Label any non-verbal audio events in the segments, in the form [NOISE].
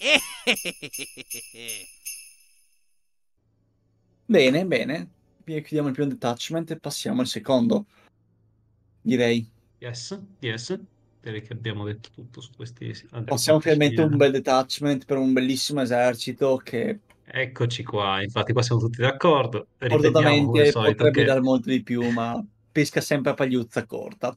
[LAUGHS] bene, bene. Chiudiamo il primo detachment e passiamo al secondo. Direi. Yes, yes. Direi che abbiamo detto tutto su questi... Possiamo finalmente un bel detachment per un bellissimo esercito che Eccoci qua, infatti qua siamo tutti d'accordo. Fortunatamente potrebbe che... dare molto di più, ma pesca sempre a pagliuzza corta.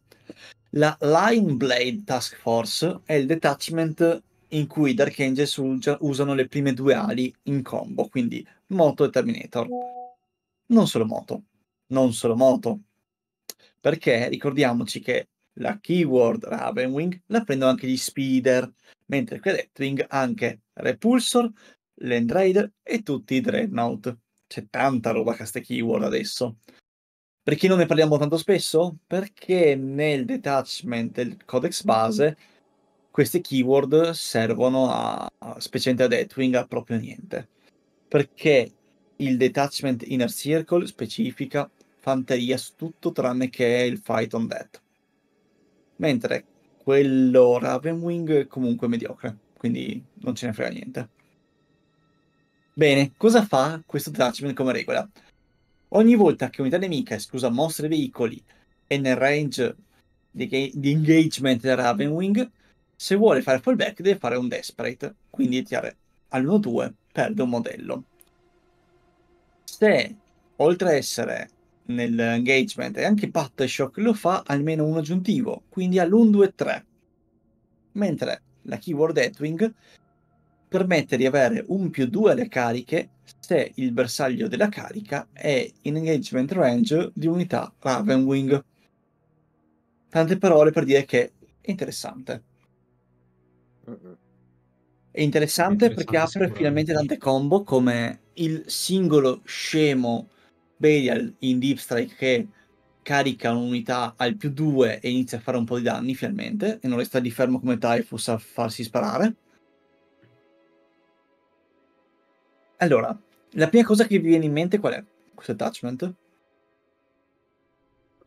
La Line Blade Task Force è il detachment in cui Dark Angels usano le prime due ali in combo, quindi Moto e Terminator. Non solo Moto, non solo Moto, perché ricordiamoci che la keyword Ravenwing la prendono anche gli speeder, mentre qui Electwing anche Repulsor, Land Raider e tutti i Dreadnought. C'è tanta roba che queste keyword adesso. Perché non ne parliamo tanto spesso? Perché nel detachment del codex base queste keyword servono a, specialmente a Deathwing, a proprio niente. Perché il detachment inner circle specifica fanteria su tutto tranne che il fight on death. Mentre quello Ravenwing è comunque mediocre, quindi non ce ne frega niente. Bene, cosa fa questo detachment come regola? Ogni volta che unità nemica, esclusa mostre e veicoli, è nel range di, di engagement del Ravenwing, se vuole fare fallback deve fare un desperate, quindi tirare all'1-2 perde un modello. Se oltre a essere nell'engagement e anche Shock lo fa almeno un aggiuntivo, quindi all'1-2-3. Mentre la keyword Edwing permette di avere un più 2 alle cariche se il bersaglio della carica è in engagement range di unità Ravenwing. Tante parole per dire che è interessante. È interessante, perché apre finalmente tante combo come il singolo scemo Belial in Deep Strike che carica un'unità al più 2 e inizia a fare un po' di danni finalmente e non resta di fermo come Typhus a farsi sparare. Allora, la prima cosa che vi viene in mente qual è questo attachment?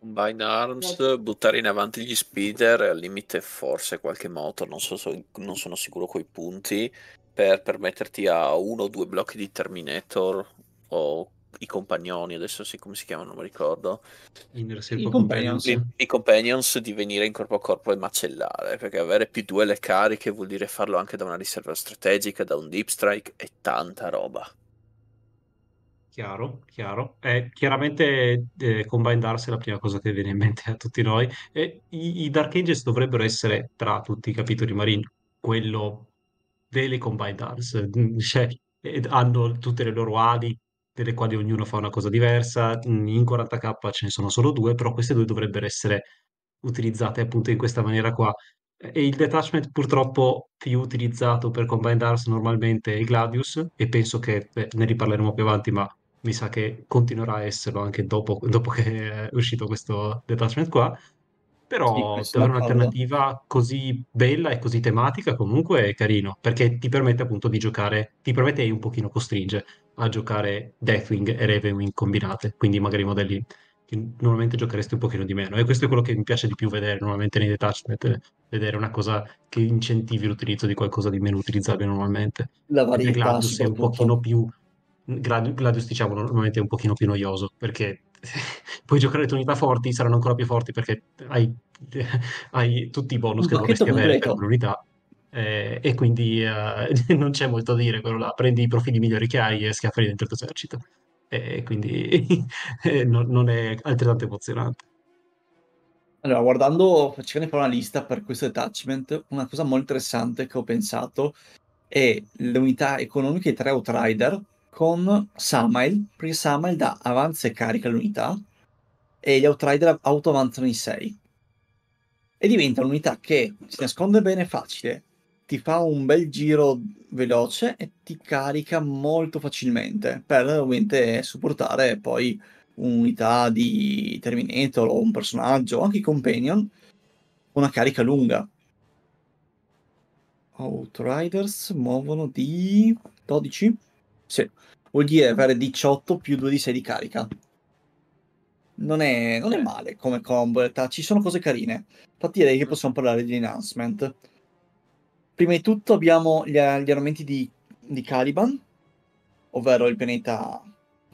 Combine Arms, buttare in avanti gli speeder, al limite forse qualche moto, non, so, so, non sono sicuro coi punti, per permetterti a uno o due blocchi di Terminator o i compagnoni, adesso sì, come si chiamano, non mi ricordo. I, companions. I, I, companions di venire in corpo a corpo e macellare, perché avere più due le cariche vuol dire farlo anche da una riserva strategica, da un deep strike e tanta roba. Chiaro, chiaro. Eh, chiaramente eh, Combine Darts è la prima cosa che viene in mente a tutti noi. Eh, i, i, Dark Angels dovrebbero essere, tra tutti i capitoli Marine, quello delle Combine Darts. Mm, cioè, hanno tutte le loro ali, delle quali ognuno fa una cosa diversa. Mm, in 40k ce ne sono solo due, però queste due dovrebbero essere utilizzate appunto in questa maniera qua. E il detachment purtroppo più utilizzato per Combined Arts normalmente è Gladius e penso che beh, ne riparleremo più avanti, ma mi sa che continuerà a esserlo anche dopo, dopo che è uscito questo detachment qua. Però sì, dare un'alternativa così bella e così tematica comunque è carino, perché ti permette appunto di giocare, ti permette e un pochino costringe a giocare Deathwing e Ravenwing combinate, quindi magari modelli che normalmente giocheresti un pochino di meno. E questo è quello che mi piace di più vedere normalmente nei detachment, vedere una cosa che incentivi l'utilizzo di qualcosa di meno utilizzabile normalmente. La varietà, Gladus è un pochino più Gladius, diciamo normalmente è un pochino più noioso perché [LAUGHS] puoi giocare le unità forti saranno ancora più forti perché hai, [LAUGHS] hai tutti i bonus che dovresti avere per l'unità eh, e quindi eh, [LAUGHS] non c'è molto a dire quello là prendi i profili migliori che hai e schiaffi dentro il tuo esercito e quindi eh, non, non è altrettanto emozionante allora, guardando, cercando di una lista per questo attachment, una cosa molto interessante che ho pensato è le unità economiche di tre Outrider, con Samael, perché Samael da avanza e carica all'unità e gli Outrider auto-avanzano in 6. E diventa un'unità che si nasconde bene facile, ti fa un bel giro veloce e ti carica molto facilmente per ovviamente supportare poi un'unità di Terminator o un personaggio o anche Companion una carica lunga. Outriders muovono di 12 sì. Vuol dire avere 18 più 2 di 6 di carica. Non è, non è eh. male come combo, in realtà ci sono cose carine. Infatti direi che possiamo parlare di enhancement. Prima di tutto abbiamo gli, gli armamenti di, di Caliban, ovvero il pianeta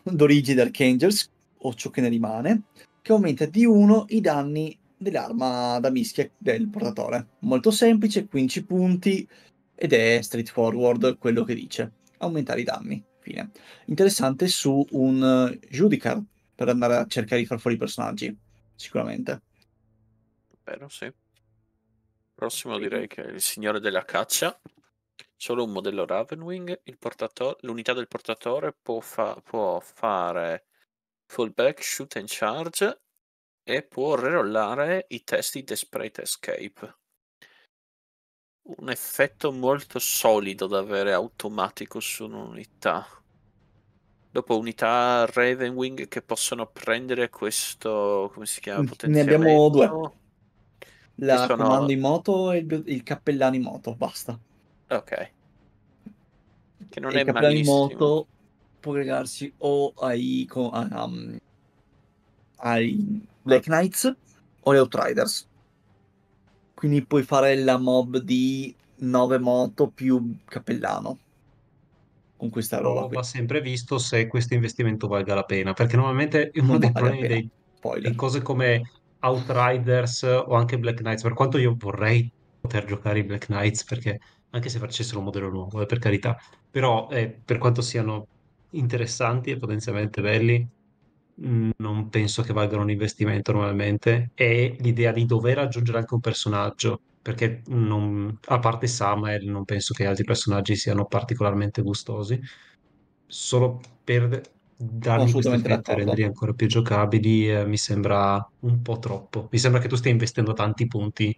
d'origine Archangels, o ciò che ne rimane, che aumenta di 1 i danni dell'arma da mischia del portatore. Molto semplice, 15 punti, ed è straightforward quello che dice aumentare i danni. Fine. Interessante su un eh, Judicar per andare a cercare di far fuori i personaggi, sicuramente. Vero, sì. Prossimo direi che è il Signore della Caccia. Solo un modello Ravenwing, portato- l'unità del portatore può, fa- può fare fallback, shoot and charge e può rerollare i testi di Desperate Escape un effetto molto solido da avere automatico su un'unità. Dopo unità Ravenwing che possono prendere questo, come si chiama, Ne abbiamo due. La sono... comando in moto e il, cappellano in moto, basta. Ok. Che non e è il cappellano in moto può regarsi o ai, um, ai Black Knights o agli Outriders. Quindi puoi fare la mob di 9 moto più cappellano con questa roba. Qui. Va sempre visto se questo investimento valga la pena, perché normalmente [LAUGHS] uno non dei vale problemi dei, Spoiler. di cose come Outriders o anche Black Knights, per quanto io vorrei poter giocare i Black Knights, perché anche se facessero un modello nuovo, eh, per carità, però eh, per quanto siano interessanti e potenzialmente belli, non penso che valgano un investimento normalmente, è l'idea di dover aggiungere anche un personaggio, perché non, a parte Samuel non penso che altri personaggi siano particolarmente gustosi, solo per dargli queste e renderli ancora più giocabili eh, mi sembra un po' troppo. Mi sembra che tu stia investendo tanti punti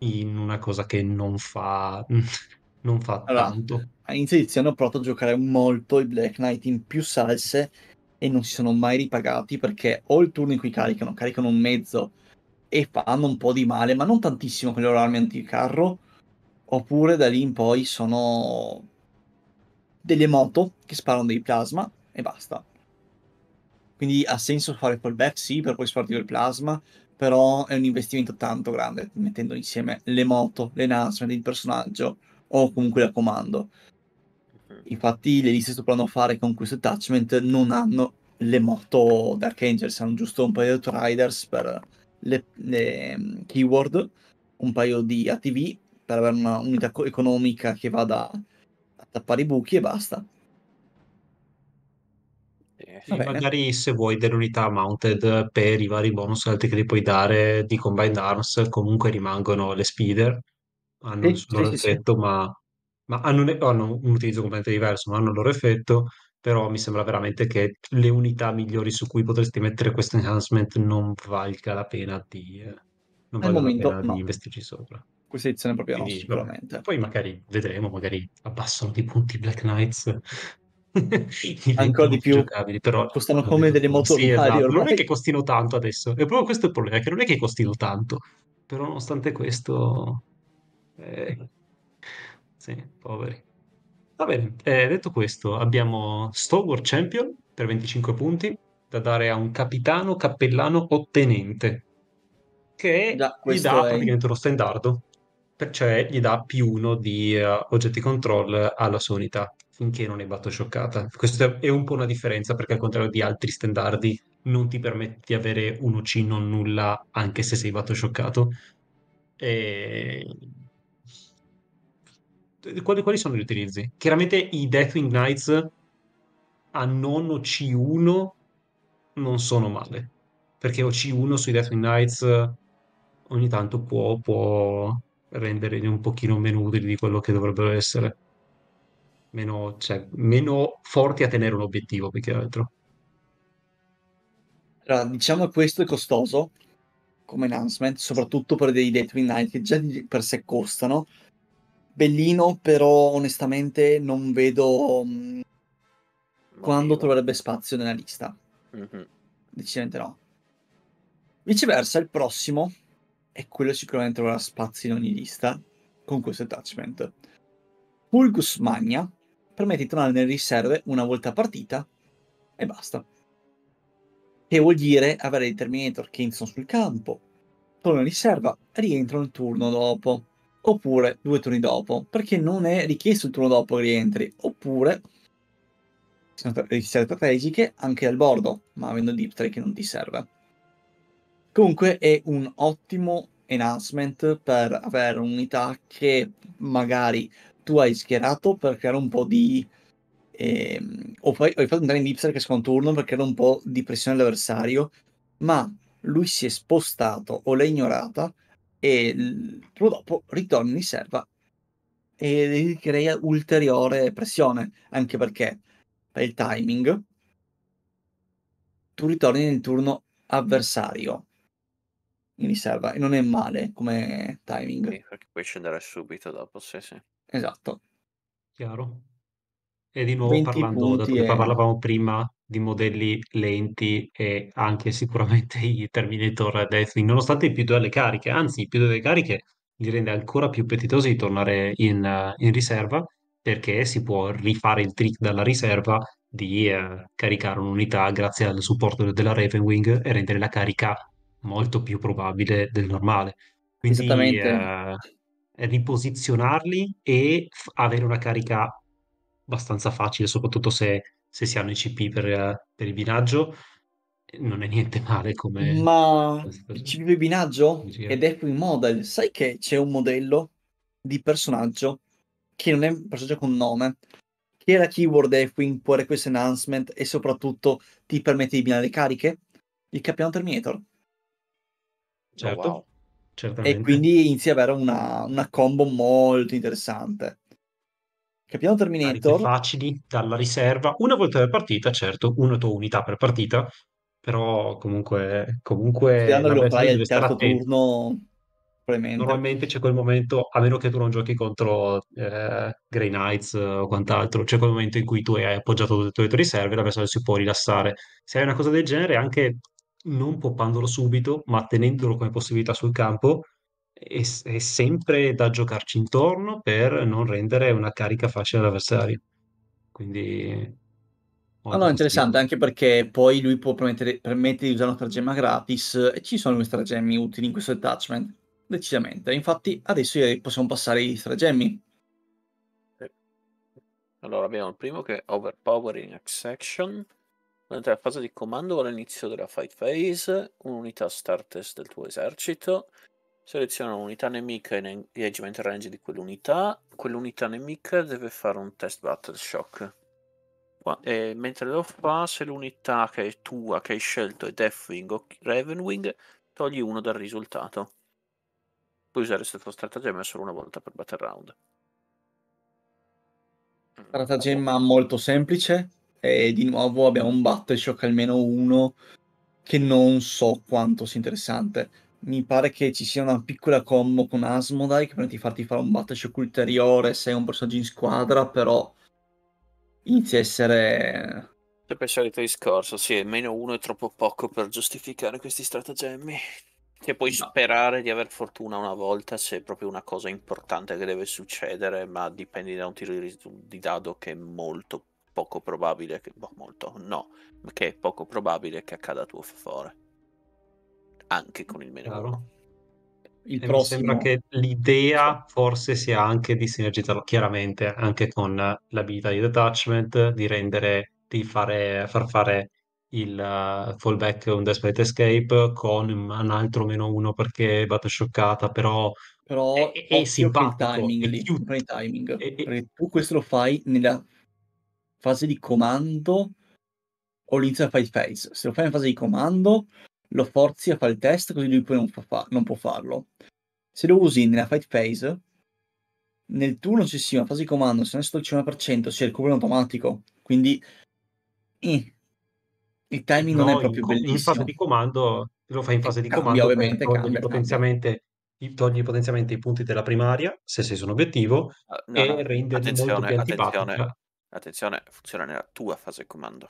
in una cosa che non fa... [LAUGHS] non fa allora, tanto. All'inizio dell'anno hanno provato a giocare molto i Black Knight in più salse e non si sono mai ripagati perché o il turno in cui caricano, caricano un mezzo e fanno un po' di male, ma non tantissimo con le loro armi anticarro, oppure da lì in poi sono delle moto che sparano dei plasma e basta. Quindi ha senso fare pullback, sì, per poi spartire il plasma, però è un investimento tanto grande, mettendo insieme le moto, le nasme del personaggio o comunque la comando. Infatti le liste che a fare con questo attachment non hanno le moto Dark Angels, hanno giusto un paio di Outriders per le, le, mm, keyword, un paio di ATV per avere una unità economica che vada a tappare i buchi e basta. Eh, sì, magari se vuoi delle unità mounted per i vari bonus altri che ti puoi dare di Combined Arms, comunque rimangono le speeder, hanno ah, sì, il suo sì, sì, ma ma hanno, un- hanno un utilizzo completamente diverso, non hanno il loro effetto, però mi sembra veramente che le unità migliori su cui potresti mettere questo enhancement non valga la pena di, eh, non Al valga momento, la pena no. di investirci sopra. Questa edizione proprio Quindi, nostra, vabbè. sicuramente. Poi magari vedremo, magari abbassano di punti Black Knights. [LAUGHS] Ancora di più però costano come delle moto sì, esatto. non è che costino tanto adesso e proprio questo è il problema che non è che costino tanto però nonostante questo eh, sì, poveri. Va bene, eh, detto questo, abbiamo Stalwart Champion per 25 punti da dare a un capitano, cappellano o tenente, che Già, gli dà è... praticamente lo standardo, cioè gli dà più uno di uh, oggetti control alla sua unità, finché non è batto scioccata. Questa è un po' una differenza, perché al contrario di altri standardi non ti permette di avere un C non nulla, anche se sei batto scioccato. E quali, quali sono gli utilizzi? Chiaramente i Deathwing Knights a non C1 non sono male, perché C1 sui Deathwing Knights ogni tanto può, può renderli un pochino meno utili di quello che dovrebbero essere. Meno, cioè, meno forti a tenere un obiettivo più che altro. Allora, diciamo che questo è costoso come announcement, soprattutto per dei Deathwing Knights che già di per sé costano, bellino, però onestamente non vedo um, quando troverebbe spazio nella lista. Mm-hmm. Decisamente no. Viceversa, il prossimo, è quello sicuramente troverà spazio in ogni lista, con questo attachment. Pulgus Magna permette di tornare nelle riserve una volta partita e basta. Che vuol dire avere il Terminator Kinson sul campo, torna in riserva, rientra un turno dopo oppure due turni dopo, perché non è richiesto il turno dopo che rientri, oppure sono richieste eh, strategiche anche al bordo, ma avendo deep tray che non ti serve. Comunque è un ottimo enhancement per avere un'unità che magari tu hai schierato per creare un po' di... Ehm, o poi hai fatto entrare in deep che secondo turno per creare un po' di pressione all'avversario, ma lui si è spostato o l'hai ignorata e il dopo ritorni in serva e crea ulteriore pressione, anche perché per il timing tu ritorni nel turno avversario in riserva e non è male come timing. Sì, perché puoi scendere subito dopo, sì, sì. Esatto. Chiaro. E di nuovo parlando, da come e... parlavamo prima, di modelli lenti e anche sicuramente [LAUGHS] i Terminator Deathwing, nonostante i più delle cariche, anzi i più delle cariche li rende ancora più appetitosi di tornare in, uh, in riserva perché si può rifare il trick dalla riserva di uh, caricare un'unità grazie al supporto della Ravenwing e rendere la carica molto più probabile del normale. Quindi uh, riposizionarli e f- avere una carica abbastanza facile, soprattutto se se si hanno i CP per, per il binaggio, non è niente male come... Ma il CP per il binaggio? Ed è qui model. Sai che c'è un modello di personaggio che non è un personaggio con nome, che la keyword è quindi può avere questo enhancement e soprattutto ti permette di binare le cariche? Il campione Terminator. Certo. Oh, wow. E quindi inizia ad avere una, una combo molto interessante. Capiamo Terminator. Facili dalla riserva, una volta per partita, certo, una tua unità per partita, però comunque, comunque Creando lo fai al terzo turno Normalmente c'è quel momento, a meno che tu non giochi contro eh, Grey Knights eh, o quant'altro, c'è quel momento in cui tu hai appoggiato tutte le tue riserve e l'avversario si può rilassare. Se hai una cosa del genere, anche non poppandolo subito, ma tenendolo come possibilità sul campo, è, è sempre da giocarci intorno per non rendere una carica facile all'avversario. Quindi Oh, no, interessante anche perché poi lui può permettere, permettere di usare una stratagemma gratis e ci sono due stratagemmi utili in questo attachment, decisamente. Infatti adesso possiamo passare ai stratagemmi. Allora abbiamo il primo che è Overpowering Action. Durante la fase di comando o all'inizio della fight phase, un'unità star del tuo esercito Seleziona un'unità nemica in engagement range di quell'unità. Quell'unità nemica deve fare un test battle shock. E mentre lo fa, se l'unità che è tua, che hai scelto è Deathwing o Ravenwing, togli uno dal risultato. Puoi usare questo stratagemma solo una volta per battle round. Stratagemma molto semplice. E di nuovo abbiamo un battle shock almeno uno che non so quanto sia interessante mi pare che ci sia una piccola combo con Asmodai che permette di farti fare un battleshock ulteriore se è un personaggio in squadra, però inizia a essere... Sempre il solito discorso, sì, meno uno è troppo poco per giustificare questi stratagemmi. Che puoi no. sperare di aver fortuna una volta se è proprio una cosa importante che deve succedere, ma dipende da un tiro di dado che è molto poco probabile che... Boh, molto, no, che è poco probabile che accada a tuo favore anche con il meno uno. Il prossimo... Mi sembra che l'idea forse sia anche di sinergizzarlo chiaramente anche con l'abilità di detachment, di rendere, di fare, far fare il uh, fallback un Desperate Escape con un altro meno uno perché batto scioccata, però, però è, è, è simpatico. Il timing, è più... il timing. È, perché tu questo lo fai nella fase di comando o l'inizio a fight phase. Se lo fai in fase di comando, lo forzi a fare il test così lui poi non, fa- non può farlo. Se lo usi nella fight phase, nel turno successivo, fase di comando, se non sotto il 50%, si recupera automatico. Quindi eh, il timing no, non è proprio in, bellissimo. In fase di comando lo fai in fase di cambia, comando, ovviamente, togli, cambia, potenzialmente, cambia. togli potenzialmente i punti della primaria, se sei su un obiettivo, ah, no, e no, rende molto più attenzione, attenzione, funziona nella tua fase di comando.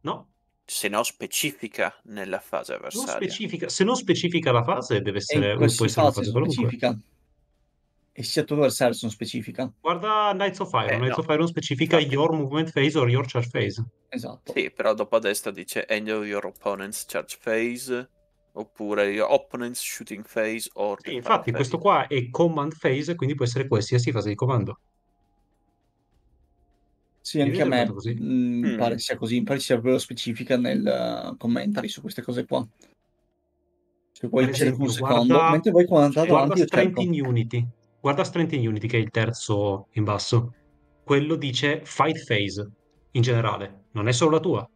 No, se no specifica nella fase avversaria. Specifica, se non specifica la fase, deve essere, può essere una fase specifica. E se tu avversario non specifica. Guarda Knights of Fire, eh, Knights no. of Iron specifica no. your movement phase o your charge phase. Esatto. Sì, però dopo a destra dice end of your opponent's charge phase oppure your opponent's shooting phase. Or sì, infatti phase. questo qua è command phase, quindi può essere qualsiasi fase di comando. Sì, anche a me mh, mm, mm. pare sia così, pare sia proprio specifica nel eh, commentary su queste cose qua. Se vuoi per un guarda, secondo, mentre voi commentate guarda avanti, Strength ecco. in Unity. Guarda Strength in Unity che è il terzo in basso. Quello dice fight phase in generale, non è solo la tua,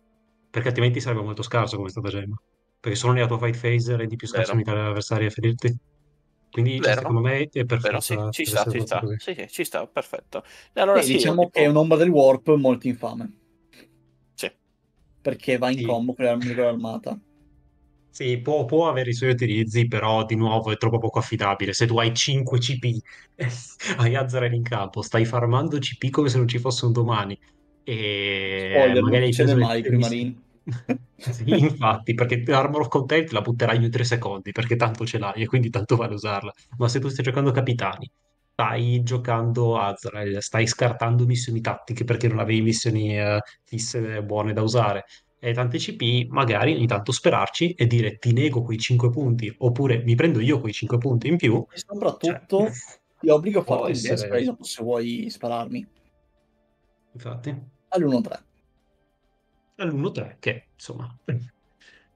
perché altrimenti sarebbe molto scarso come è gemma. Perché solo nella tua fight phase rendi più scarso l'avversario a ferirti. Quindi cioè, secondo me è perfetto Sì, ci sta, ci sta. Sì, sì, ci sta, perfetto. E allora, sì, diciamo tipo... che è un'ombra del warp molto infame. Sì. Perché va in combo con l'armatura armata. Sì, può, può, avere i suoi utilizzi, però di nuovo è troppo poco affidabile. Se tu hai 5 CP, [LAUGHS] hai Azarel in campo, stai farmando CP come se non ci fossero domani. E Spoiler, magari non ce ne mai i primarini sì, infatti, perché Armor of content la butterai in 3 secondi, perché tanto ce l'hai e quindi tanto vale usarla. Ma se tu stai giocando capitani, stai giocando Azrael, eh, stai scartando missioni tattiche perché non avevi missioni eh, fisse eh, buone da usare, e tante CP, magari ogni tanto sperarci e dire ti nego quei 5 punti, oppure mi prendo io quei 5 punti in più. E soprattutto cioè, [LAUGHS] ti obbligo a fare essere... il se vuoi spararmi. Infatti. All'1-3 all'1-3 che insomma [LAUGHS]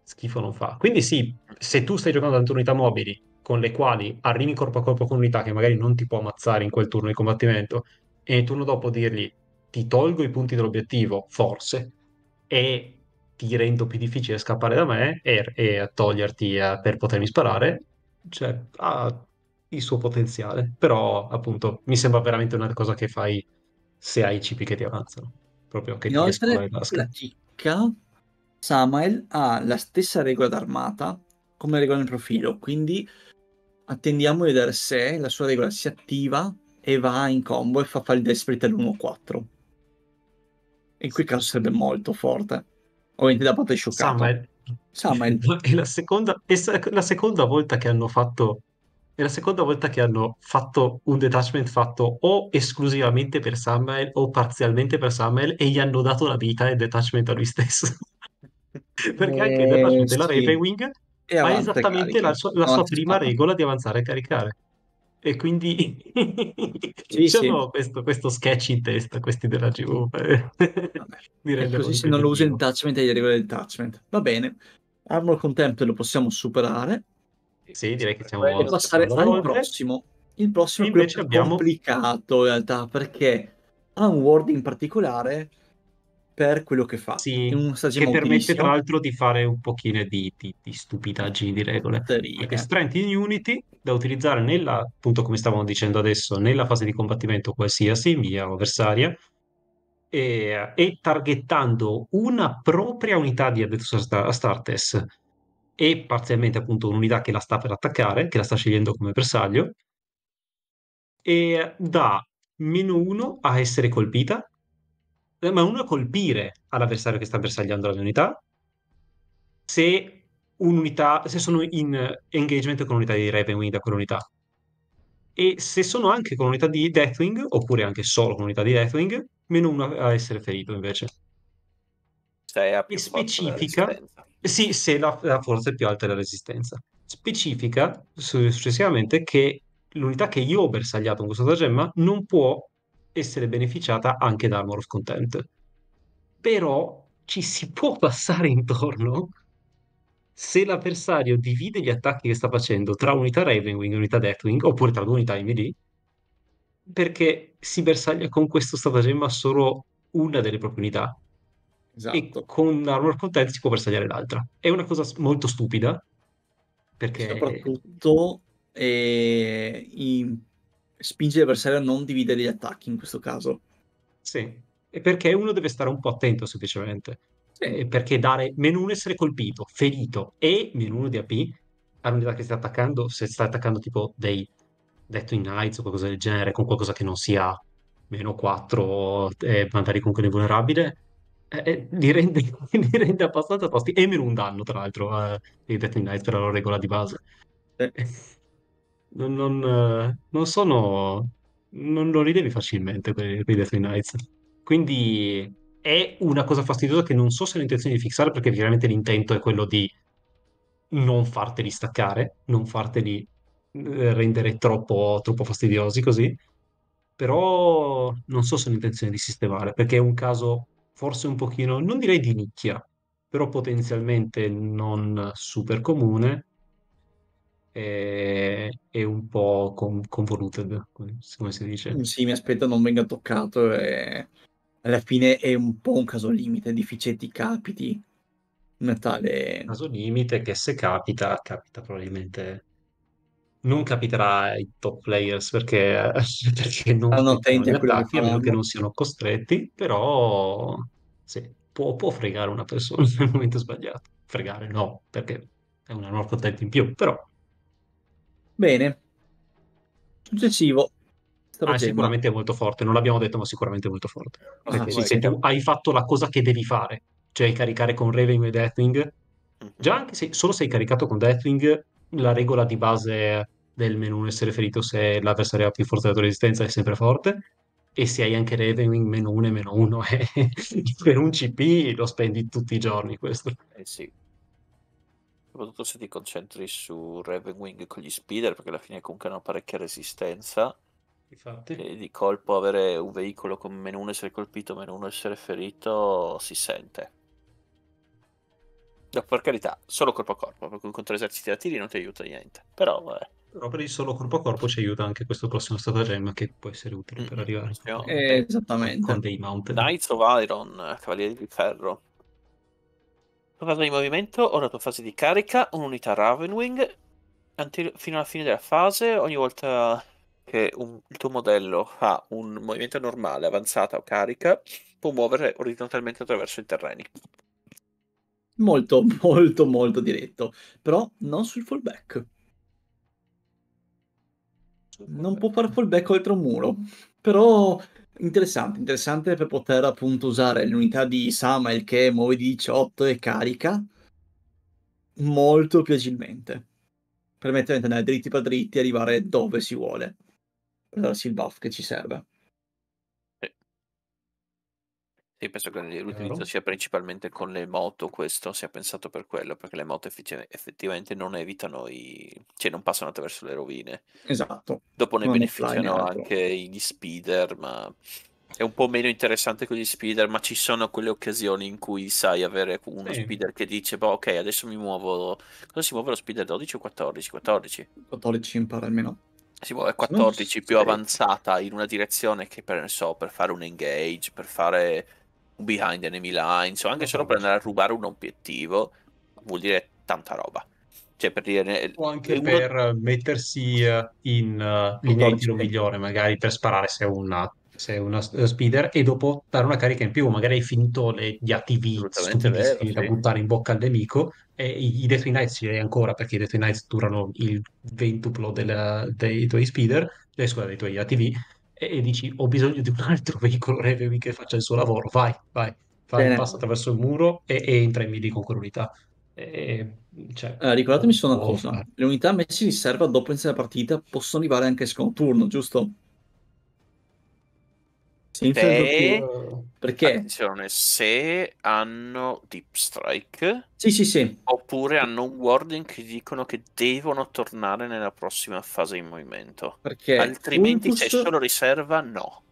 schifo non fa. Quindi sì, se tu stai giocando tante unità mobili con le quali arrivi corpo a corpo con unità che magari non ti può ammazzare in quel turno di combattimento e nel turno dopo dirgli ti tolgo i punti dell'obiettivo, forse, e ti rendo più difficile scappare da me e, e toglierti eh, per potermi sparare, cioè ha il suo potenziale. Però appunto mi sembra veramente una cosa che fai se hai i cipi che ti avanzano. Proprio che Inoltre, ti la, Samael ha la stessa regola d'armata come regola nel profilo, quindi attendiamo a vedere se la sua regola si attiva e va in combo e fa fare il desperate all'1-4. In quel caso sarebbe molto forte. Ovviamente da parte scioccata. Samael. Samael. [LAUGHS] È la seconda, è la seconda volta che hanno fatto è la seconda volta che hanno fatto un detachment fatto o esclusivamente per Samuel o parzialmente per Samuel e gli hanno dato la vita e il detachment a lui stesso. [LAUGHS] Perché anche il eh, detachment sì. della Ravenwing ha esattamente la sua, la sua prima regola di avanzare e caricare. E quindi [LAUGHS] sì, diciamo sì. Questo, questo, sketch in testa, questi della GV. Eh, [LAUGHS] così se non lo usi il detachment, hai le regole del detachment. Va bene. Armor Contempt lo possiamo superare sì, direi che siamo... E passare al prossimo. Il prossimo sì, invece abbiamo... complicato in realtà, perché ha un in particolare per quello che fa. Sì, che permette tra l'altro di fare un pochino di, di, di stupidaggini di regole. Perché Strength in Unity da utilizzare nella, appunto come stavamo dicendo adesso, nella fase di combattimento qualsiasi, mia o avversaria, e, e, targettando una propria unità di Adeptus Astartes e parzialmente appunto un'unità che la sta per attaccare, che la sta scegliendo come bersaglio, e dà meno 1 a essere colpita, eh, ma 1 a colpire all'avversario che sta bersagliando la mia unità, se, se sono in engagement con unità di Ravenwing da quell'unità. E se sono anche con unità di Deathwing, oppure anche solo con unità di Deathwing, meno 1 a essere ferito invece. 6 cioè, ha più specifica, sì, se la, la, forza è più alta della resistenza. Specifica successivamente che l'unità che io ho bersagliato con questo stratagemma non può essere beneficiata anche da Armor of Content. Però ci si può [LAUGHS] passare intorno se l'avversario divide gli attacchi che sta facendo tra unità Ravenwing e unità Deathwing, oppure tra due unità in melee, perché si bersaglia con questo stratagemma solo una delle proprie unità Esatto. E con Armor Content si può bersagliare l'altra. È una cosa molto stupida. Perché... Soprattutto eh, in... spinge l'avversario a non dividere gli attacchi in questo caso. Sì, e perché uno deve stare un po' attento semplicemente. Sì. Perché dare meno uno essere colpito, ferito e meno uno di AP all'unità che sta attaccando, se sta attaccando tipo dei detto in Knights o qualcosa del genere, con qualcosa che non sia meno 4 e eh, magari comunque invulnerabile, eh, eh, li, rende, [LAUGHS] li rende abbastanza tosti e meno un danno tra l'altro a eh, Death Knight per la regola di base eh, non, non, eh, non, sono non lo rilevi facilmente quei, quei Death Knights quindi è una cosa fastidiosa che non so se ho intenzione di fissare perché chiaramente l'intento è quello di non farteli staccare non farteli eh, rendere troppo, troppo fastidiosi così però non so se ho intenzione di sistemare perché è un caso forse un pochino, non direi di nicchia, però potenzialmente non super comune e, e un po' con, convoluted, come si dice. Mm, sì, mi aspetto non venga toccato e alla fine è un po' un caso limite, difficile ti capiti. Natale. Caso limite che se capita, capita probabilmente non capiterà ai top players perché, [LAUGHS] perché non hanno attenti a meno che non siano costretti, però sì, può, può, fregare una persona [LAUGHS] nel momento sbagliato. Fregare no, perché è una norma attenta in più, però. Bene. Successivo. Ah, sicuramente molto forte, non l'abbiamo detto, ma sicuramente molto forte. Ah, perché sì, se tu hai fatto la cosa che devi fare, cioè caricare con Raven e Deathwing, mm. già anche se solo sei caricato con Deathwing la regola di base del menu essere ferito se l'avversario ha più forza della tua resistenza è sempre forte e se hai anche Raven meno 1 e meno 1 [LAUGHS] eh. per un CP lo spendi tutti i giorni questo eh sì soprattutto se ti concentri su Raven con gli speeder perché alla fine comunque hanno parecchia resistenza Infatti. e di colpo avere un veicolo con meno 1 essere colpito meno 1 essere ferito si sente No, per carità, solo corpo a corpo, perché contro eserciti da tiri non ti aiuta niente. Però vabbè. Però per il solo corpo a corpo ci aiuta anche questo prossimo stratagemma che può essere utile per mm, arrivare no. eh, esattamente. con dei mount. Knights of Iron, eh, Cavalieri di Ferro. Provato di movimento, ora tua fase di carica, un'unità Ravenwing. Ante- fino alla fine della fase, ogni volta che un- il tuo modello fa un movimento normale, avanzata o carica, può muovere orizzontalmente attraverso i terreni molto, [LAUGHS] molto, molto diretto, però non sul fallback. Non può fare fallback oltre un muro, però interessante, interessante per poter appunto usare l'unità di Samael che muove di 18 e carica molto più agilmente, permettendo di andare dritti per dritti e arrivare dove si vuole, per darsi il buff che ci serve. Sì, penso che ah, l'utilizzo sia principalmente con le moto, questo si è pensato per quello, perché le moto effettivamente non evitano i... cioè non passano attraverso le rovine. Esatto. Dopo ne non beneficiano anche gli speeder, ma è un po' meno interessante con gli speeder, ma ci sono quelle occasioni in cui sai avere uno sì. speeder che dice, boh, ok, adesso mi muovo... Cosa si muove lo speeder 12 o 14? 14? 14 impara almeno. Si muove 14 più avanzata in una direzione che per, so, per fare un engage, per fare behind enemy lines o anche solo per andare a rubare un obiettivo vuol dire tanta roba. Cioè per dire, o anche uno... Eh, per mettersi eh, in uh, linea di tiro migliore, magari per sparare se è un se è una eh, speeder e dopo dare una carica in più, magari hai finito le, gli ATV vero, sì. da buttare in bocca al nemico e i, i Deathly Knights ci hai ancora perché i Deathly Knights durano il ventuplo della, dei tuoi speeder, eh, scusa, dei tuoi ATV e, dici ho bisogno di un altro [LAUGHS] veicolo Revemi che faccia il suo lavoro, vai, vai, vai passa attraverso il muro e, e entra in melee con quell'unità. E, cioè, allora, ricordatemi solo una oh, cosa, fare. Eh. le unità messe in riserva dopo iniziare la partita possono arrivare anche secondo turno, giusto? Se... Perché? Attenzione, se hanno Deep Strike. Sì, sì, sì. Oppure hanno un warding che dicono che devono tornare nella prossima fase in movimento. Perché? Altrimenti se solo riserva, no.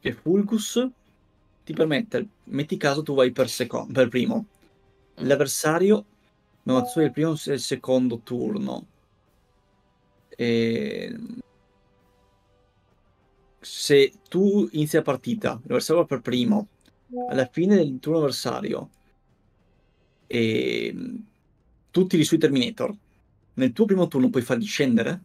Che Fulgus ti permette, metti caso tu vai per, seco- per primo. Mm. L'avversario No, è il primo e il secondo turno. E se tu inizi la partita, l'avversario per primo, alla fine del tuo avversario, e ehm, tutti tiri suoi Terminator, nel tuo primo turno puoi farli scendere?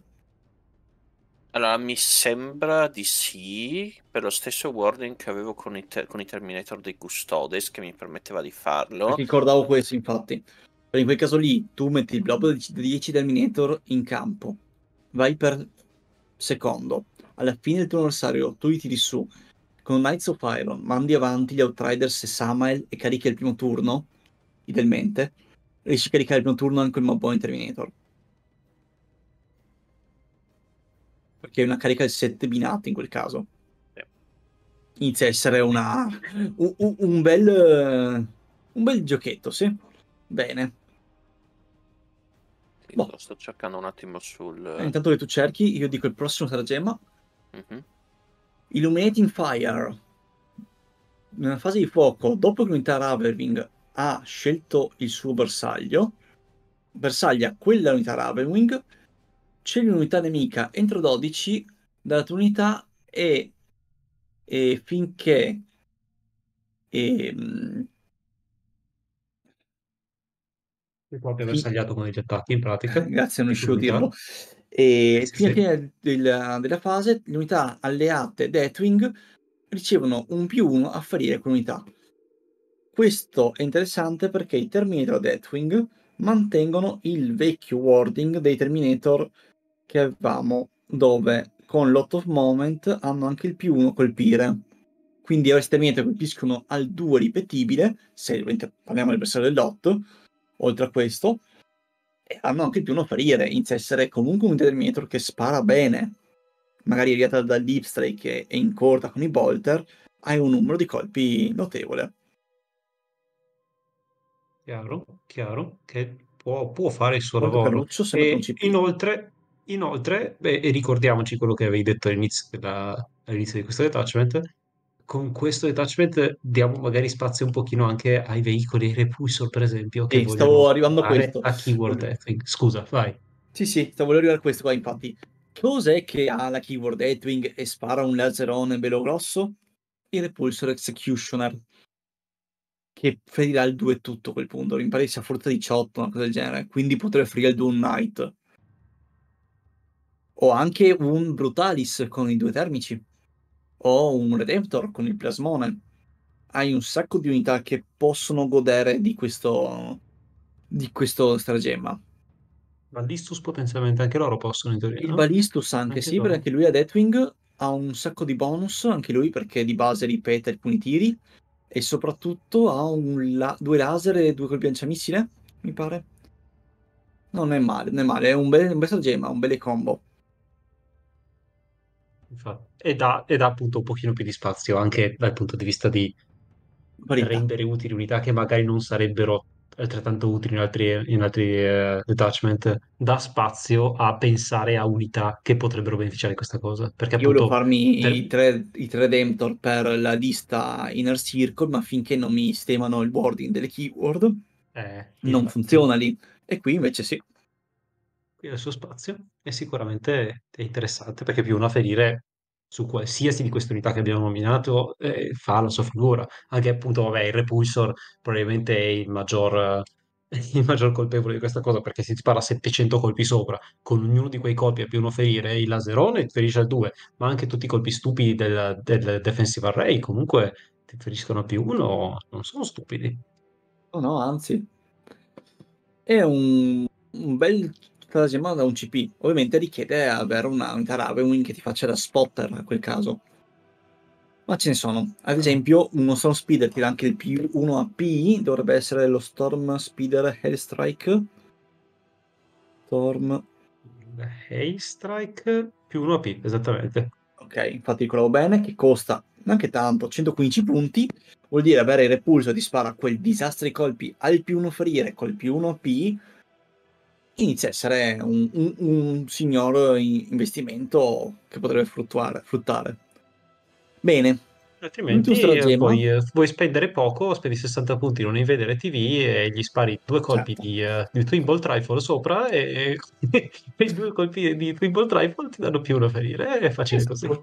Allora, mi sembra di sì, per lo stesso wording che avevo con i, ter- con i Terminator dei Custodes, che mi permetteva di farlo. Perché ricordavo questo, infatti. In quel caso lì, tu metti il blob di 10 Terminator in campo, vai per secondo, alla fine del tuo avversario tu li tiri su con Knights of Iron, mandi avanti gli Outriders e Samael e carichi il primo turno, idealmente, riesci a caricare il primo turno anche il Mob in Terminator. Perché è una carica di 7 binati in quel caso. Inizia a essere una, un, un, bel, un bel giochetto, sì. Bene. Boh. Sto cercando un attimo sul... Eh, intanto che tu cerchi, io dico il prossimo sarà Uh-huh. Illuminating Fire, nella fase di fuoco, dopo che l'unità Ravenwing ha scelto il suo bersaglio, bersaglia quella unità Ravenwing, c'è un'unità nemica entro 12 dalla tua unità e, e finché e, Ricordi aver fin... con i attacchi in pratica. [LAUGHS] Grazie, non riuscivo a dirlo. E sì, fino alla fine del, della fase le unità alleate Deathwing ricevono un più 1 a ferire con unità. Questo è interessante perché i Terminator Deathwing mantengono il vecchio wording dei Terminator che avevamo, dove con Lot of Moment hanno anche il più 1 colpire. Quindi ora i Terminator colpiscono al 2 ripetibile, se parliamo del bersaglio dell'8, oltre a questo, hanno anche più uno offrire. Inizia a essere comunque un Terminator che spara bene, magari arrivata da Deep Strike che è in corda con i Bolter, hai un numero di colpi notevole. Chiaro, chiaro, che può, può fare il suo lavoro. E inoltre, inoltre beh, ricordiamoci quello che avevi detto all'inizio, della, all'inizio di questo detachment, con questo detachment diamo magari spazio un pochino anche ai veicoli repulsor, per esempio. Che sì, stavo arrivando a questo. A keyword Earthwing. Scusa, vai. Sì, sì, stavo arrivando a questo qua, infatti. Cos'è che ha la keyword Earthwing e spara un laserone bello grosso? Il repulsor executioner, che ferirà il 2 tutto a quel punto. Mi pare sia forza 18, una cosa del genere. Quindi potrebbe ferire il 2 Knight. O anche un Brutalis con i due termici o un Redemptor con il plasmone. Hai un sacco di unità che possono godere di questo, di questo stratagemma. Ballistus potenzialmente anche loro possono in teoria. Il no? Ballistus anche, anche sì, loro. perché lui ha Deathwing ha un sacco di bonus, anche lui perché di base ripete alcuni tiri e soprattutto ha la- due laser e due colpi lanciamissile, mi pare. Non è male, non è male, è un bel, un bel strategema, un bel combo. E dà, e dà appunto un pochino più di spazio anche dal punto di vista di Parità. rendere utili unità che magari non sarebbero altrettanto utili in altri, in altri eh, detachment, dà spazio a pensare a unità che potrebbero beneficiare di questa cosa. Perché Io appunto, volevo farmi per... i, tre, i tre Redemptor per la lista Inner Circle, ma finché non mi sistemano il boarding delle keyword, eh, non infatti. funziona lì. E qui invece sì qui nel suo spazio e sicuramente è interessante perché più uno a ferire su qualsiasi di queste unità che abbiamo nominato eh, fa la sua figura. Anche appunto, vabbè, il Repulsor probabilmente è il maggior, eh, [LAUGHS] il maggior colpevole di questa cosa perché si spara 700 colpi sopra, con ognuno di quei colpi a più uno ferire, il laserone ti ferisce al 2, ma anche tutti i colpi stupidi del, del defensive array comunque ti feriscono a più uno, non sono stupidi. No, oh no, anzi, è un, un bel la gemma da un CP. Ovviamente richiede avere una, un Taravewin che ti faccia da spotter a quel caso. Ma ce ne sono. Ad ah. esempio, uno Storm Speeder tira anche il P1 AP. dovrebbe essere lo Storm Speeder Hellstrike. Storm Hellstrike più 1 AP, esattamente. Ok, infatti ricordavo bene che costa anche tanto, 115 punti, vuol dire avere il repulso di spara quel disastro di colpi al P1 ferire col P1 AP inizia a essere un, un, un signor investimento che potrebbe fruttuare, fruttare. Bene. Altrimenti eh, puoi, eh, vuoi spendere poco, spendi 60 punti non un TV e gli spari due colpi certo. di, uh, di Twimble Trifle sopra e, e, [LAUGHS] e due colpi di Twimble Trifle ti danno più una ferire, è facile esatto. così.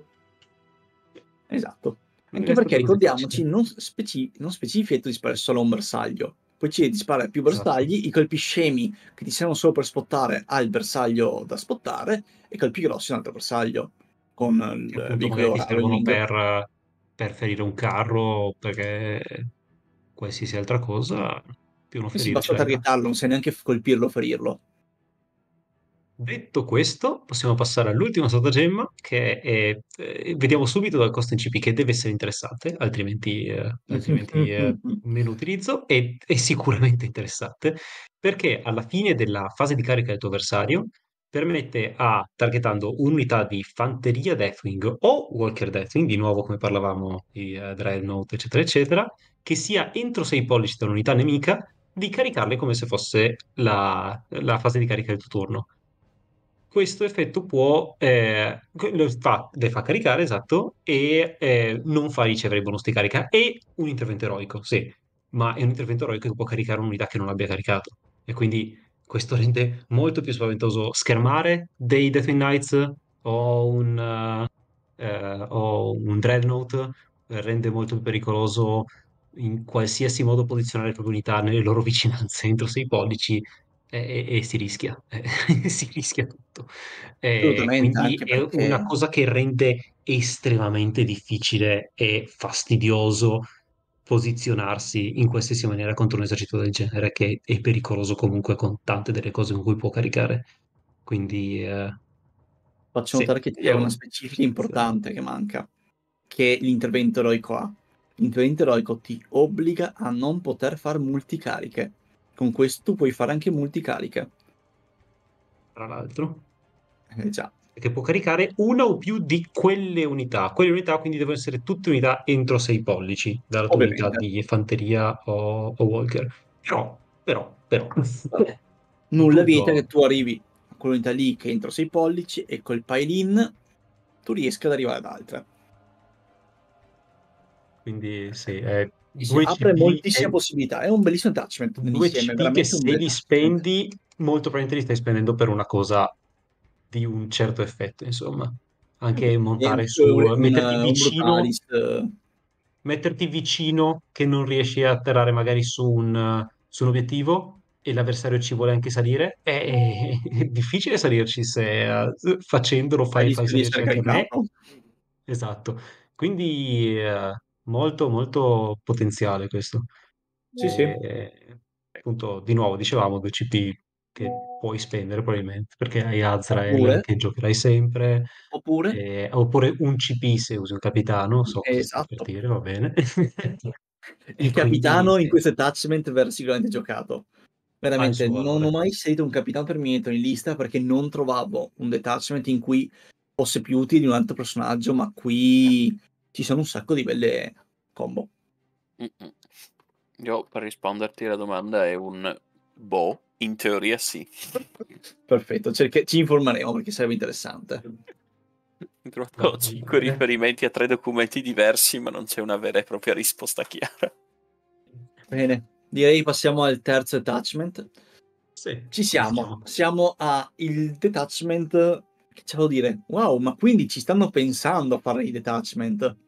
Esatto. Anche perché ricordiamoci, non, speci- non specifica tu di solo un bersaglio, poi ci dispara più esatto. bersagli, i colpi scemi che ti servono solo per spottare al bersaglio da spottare e colpi grossi un altro bersaglio con il veicolo che servono per, per, ferire un carro o perché qualsiasi altra cosa più uno ferisce. Sì, basta eh. targetarlo, non sai neanche colpirlo o ferirlo. Detto questo, possiamo passare all'ultima stratagemma che è, eh, vediamo subito dal costo in CP che deve essere interessante, altrimenti, eh, altrimenti eh, [LAUGHS] meno utilizzo, e è sicuramente interessante perché alla fine della fase di carica del tuo avversario permette a, targetando un'unità di fanteria Deathwing o Walker Deathwing, di nuovo come parlavamo di uh, eh, Dreadnought, eccetera, eccetera, che sia entro 6 pollici dall'unità nemica, di caricarle come se fosse la, la fase di carica del tuo turno questo effetto può, eh, fa, le fa caricare, esatto, e eh, non fa ricevere bonus di carica. E un intervento eroico, sì, ma è un intervento eroico che può caricare un'unità che non abbia caricato. E quindi questo rende molto più spaventoso schermare dei Deathwing Knights o un, uh, eh, o un Dreadnought, rende molto più pericoloso in qualsiasi modo posizionare le proprie unità nelle loro vicinanze [LAUGHS] entro 6 pollici e, e, si rischia, eh, [LAUGHS] si rischia tutto. Eh, quindi perché... è una cosa che rende estremamente difficile e fastidioso posizionarsi in qualsiasi maniera contro un esercito del genere che è pericoloso comunque con tante delle cose con cui può caricare. Quindi... Eh... Faccio sì, notare che c'è un... una specifica importante sì. che manca, che l'intervento eroico ha. L'intervento eroico ti obbliga a non poter fare multicariche con questo puoi fare anche multicarica. Tra l'altro. Eh già. Che può caricare una o più di quelle unità. Quelle unità quindi devono essere tutte unità entro 6 pollici, dalla tua unità di infanteria o, o walker. Però, però, però. [LAUGHS] Vabbè. Nulla vita che tu arrivi a quell'unità lì che entro 6 pollici e col pile-in tu riesca ad arrivare ad altre. Quindi sì, è Dice, apre CD moltissime e... possibilità, è un bellissimo attachment. Due CD che se li spendi, molto probabilmente li stai spendendo per una cosa di un certo effetto, insomma. Anche eh, montare su, un, metterti vicino... Brutalist. Metterti vicino che non riesci a atterrare magari su un, su un obiettivo e l'avversario ci vuole anche salire, è, è difficile salirci se eh, facendolo fai, fai salire anche me. Esatto. Quindi... Uh, Molto, molto potenziale questo. Sì, sì. E, appunto, di nuovo, dicevamo, due CP che puoi spendere probabilmente, perché hai Azrael Oppure, che giocherai sempre, oppure, e- oppure un CP se usi un capitano, so così per esatto, dire, va bene. [LAUGHS] il quindi capitano in eh. questo attachment verrà sicuramente giocato. ha il Veramente, suo non ho valore. mai inserito un capitano per niente in lista perché non trovavo un detachment in cui fosse più utile di un altro personaggio, ma qui ci sono un sacco di belle combo. Io per risponderti alla domanda è un boh, in teoria sì. [LAUGHS] Perfetto, cerche- ci informeremo perché sarebbe interessante. Ho trovato 5 boh, eh. riferimenti a tre documenti diversi, ma non c'è una vera e propria risposta chiara. Bene, direi passiamo al terzo attachment. Sì, ci siamo, siamo, a il detachment. Che c'è da dire? Wow, ma quindi ci stanno pensando a fare i detachment.